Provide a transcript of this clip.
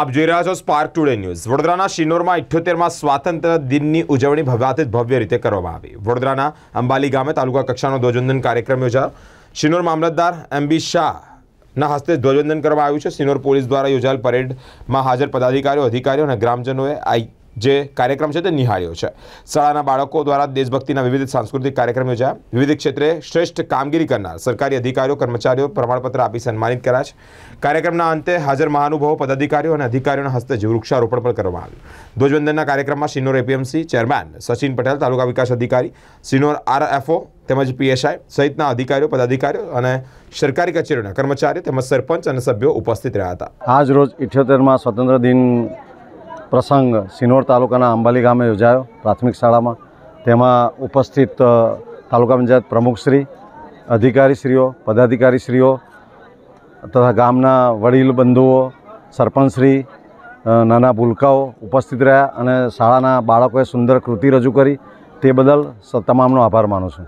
આપ જોઈ રહ્યા છો સ્પાર્ક ટુડે ન્યૂઝ વડોદરાના શિનોરમાં ઇઠ્યોતેરમાં સ્વાતંત્ર્ય દિનની ઉજવણી ભવ્યાતિત ભવ્ય રીતે કરવામાં આવી વડોદરાના અંબાલી ગામે તાલુકા કક્ષાનો ધ્વજવંદન કાર્યક્રમ યોજાયો શિનોર મામલતદાર એમ બી શાહના હસ્તે ધ્વજવંદન કરવામાં આવ્યું છે શિનોર પોલીસ દ્વારા યોજાયેલ પરેડમાં હાજર પદાધિકારીઓ અધિકારીઓ અને ગ્રામજનોએ આઈ જે કાર્યક્રમ છે તે નિહાળ્યો છે શાળાના બાળકો દ્વારા દેશભક્તિના વિવિધ સાંસ્કૃતિક કાર્યક્રમ યોજાયા વિવિધ ક્ષેત્રે શ્રેષ્ઠ કામગીરી કરનાર સરકારી અધિકારીઓ કર્મચારીઓ પ્રમાણપત્ર આપી સન્માનિત કર્યા છે કાર્યક્રમના અંતે હાજર મહાનુભાવો પદાધિકારીઓ અને અધિકારીઓના હસ્તે વૃક્ષારોપણ પણ કરવામાં આવ્યું ધ્વજવંદનના કાર્યક્રમમાં સિનોર એપીએમસી ચેરમેન સચિન પટેલ તાલુકા વિકાસ અધિકારી સિનોર આરએફઓ તેમજ પીએસઆઈ સહિતના અધિકારીઓ પદાધિકારીઓ અને સરકારી કચેરીઓના કર્મચારીઓ તેમજ સરપંચ અને સભ્યો ઉપસ્થિત રહ્યા હતા આજ રોજ ઇઠ્યોતેરમાં સ્વતંત્ર દિન પ્રસંગ સિનોર તાલુકાના અંબાલી ગામે યોજાયો પ્રાથમિક શાળામાં તેમાં ઉપસ્થિત તાલુકા પંચાયત પ્રમુખશ્રી અધિકારીશ્રીઓ પદાધિકારીશ્રીઓ તથા ગામના વડીલ બંધુઓ સરપંચશ્રી નાના ભૂલકાઓ ઉપસ્થિત રહ્યા અને શાળાના બાળકોએ સુંદર કૃતિ રજૂ કરી તે બદલ તમામનો આભાર માનું છું